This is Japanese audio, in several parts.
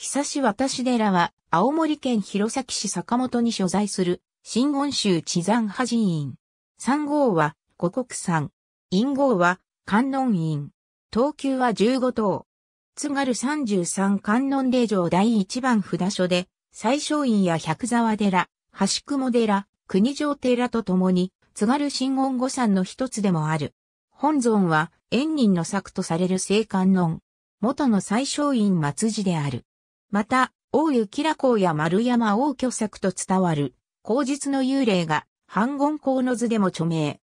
久し渡し寺は、青森県弘前市坂本に所在する、新言宗地山派寺院。三号は、五国山。陰号は、観音院。東急は15等。津軽33観音霊場第1番札所で、最小院や百沢寺、橋雲寺、国城寺とともに、津軽新言御山の一つでもある。本尊は、縁人の作とされる聖観音。元の最小院松寺である。また、大湯吉良公や丸山王巨作と伝わる、口実の幽霊が、反言公の図でも著名。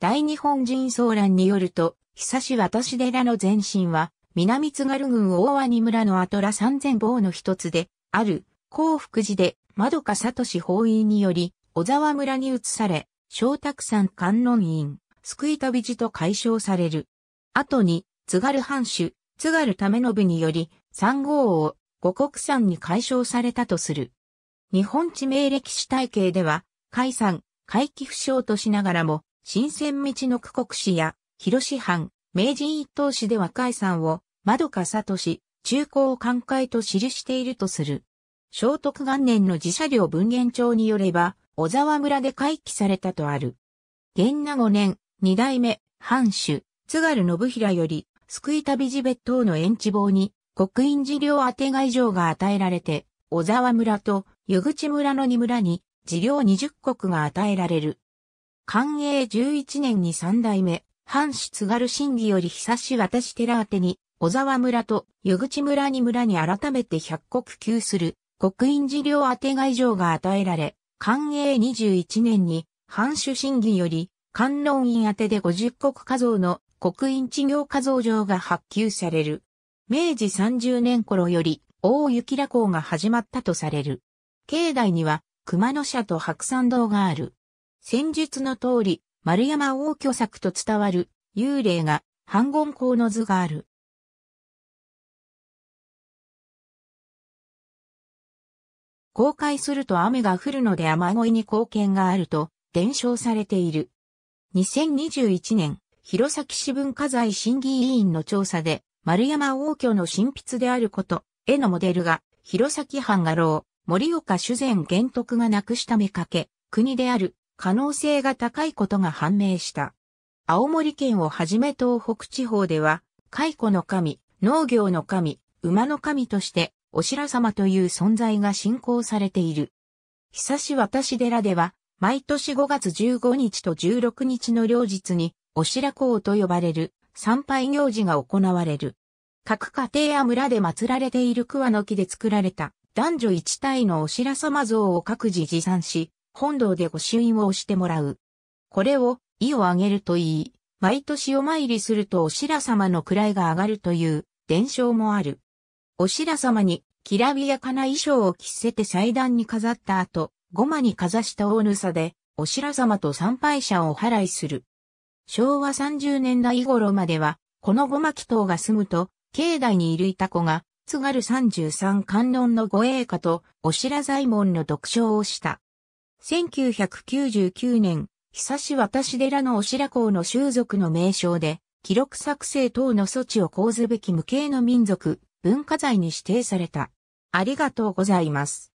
大日本人騒乱によると、久しし寺の前身は、南津軽郡大に村の後ら三千坊の一つで、ある、幸福寺で、窓か里氏法院により、小沢村に移され、小沢山観音院、救い旅路と解消される。後に、津軽藩主、津軽為信により、三号を五国山に解消されたとする。日本地名歴史体系では、海山、海気不詳としながらも、新鮮道の区国市や、広市藩、明治一等市では海山を、窓か里市、中高寛解と記しているとする。聖徳元年の自社領文言帳によれば、小沢村で回帰されたとある。元那5年、二代目、藩主、津軽信平より、救いた旅路別当の延地棒に、国員事業当て外状が与えられて、小沢村と湯口村の2村に事業20国が与えられる。寛永11年に3代目、藩主津軽審議より久し渡し寺宛に、小沢村と湯口村に村に改めて100国級する国員事業当て外状が与えられ、寛永21年に藩主審議より観音院宛てで50国家像の国員事業家像状が発給される。明治30年頃より大雪羅行が始まったとされる。境内には熊野社と白山堂がある。戦術の通り、丸山王巨作と伝わる幽霊が半言港の図がある。公開すると雨が降るので雨乞いに貢献があると伝承されている。2021年、弘前市文化財審議委員の調査で、丸山王居の神筆であること、絵のモデルが、弘前藩画廊、森岡修善玄徳がなくした目かけ、国である可能性が高いことが判明した。青森県をはじめ東北地方では、蚕の神、農業の神、馬の神として、お白様という存在が信仰されている。久し私寺では、毎年5月15日と16日の両日に、お白公と呼ばれる参拝行事が行われる。各家庭や村で祀られている桑の木で作られた男女一体のお白様像を各自持参し、本堂で御朱印を押してもらう。これを、意をあげるといい、毎年お参りするとお白様の位が上がるという伝承もある。お白様に、きらびやかな衣装を着せて祭壇に飾った後、ごまにかざした大ぬさで、お白様と参拝者をおいする。昭和30年代頃までは、この五巻島が住むと、境内にいるいた子が、津軽33観音の護衛家と、お白左門の読書をした。1999年、久し私寺のお白公の習俗の名称で、記録作成等の措置を講ずべき無形の民族、文化財に指定された。ありがとうございます。